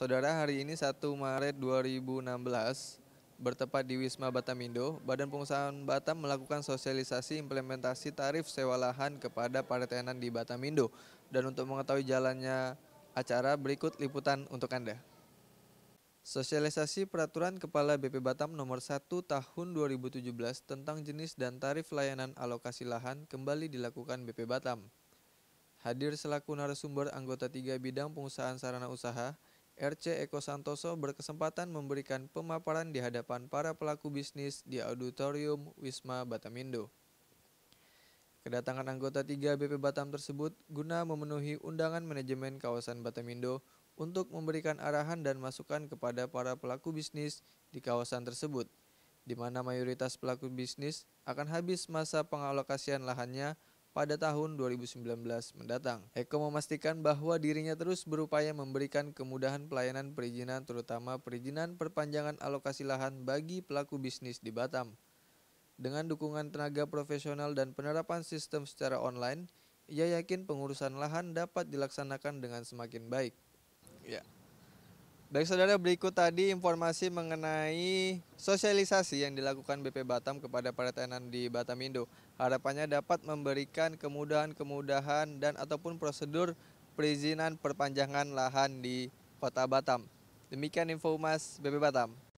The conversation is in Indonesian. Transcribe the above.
Saudara, hari ini 1 Maret 2016 bertepat di Wisma Batamindo, Badan Pengusahaan Batam melakukan sosialisasi implementasi tarif sewa lahan kepada para tenan di Batamindo. Dan untuk mengetahui jalannya acara, berikut liputan untuk Anda. Sosialisasi Peraturan Kepala BP Batam Nomor 1 Tahun 2017 tentang jenis dan tarif layanan alokasi lahan kembali dilakukan BP Batam. Hadir selaku narasumber anggota tiga bidang pengusahaan sarana usaha, RC Eko Santoso berkesempatan memberikan pemaparan di hadapan para pelaku bisnis di auditorium Wisma Batamindo. Kedatangan anggota 3 BP Batam tersebut guna memenuhi undangan manajemen kawasan Batamindo untuk memberikan arahan dan masukan kepada para pelaku bisnis di kawasan tersebut, di mana mayoritas pelaku bisnis akan habis masa pengalokasian lahannya pada tahun 2019 mendatang. Eko memastikan bahwa dirinya terus berupaya memberikan kemudahan pelayanan perizinan terutama perizinan perpanjangan alokasi lahan bagi pelaku bisnis di Batam. Dengan dukungan tenaga profesional dan penerapan sistem secara online, ia yakin pengurusan lahan dapat dilaksanakan dengan semakin baik. Ya. Yeah. Baik saudara, berikut tadi informasi mengenai sosialisasi yang dilakukan BP Batam kepada para tenan di Batam Batamindo. Harapannya dapat memberikan kemudahan-kemudahan dan ataupun prosedur perizinan perpanjangan lahan di Kota Batam. Demikian informasi BP Batam.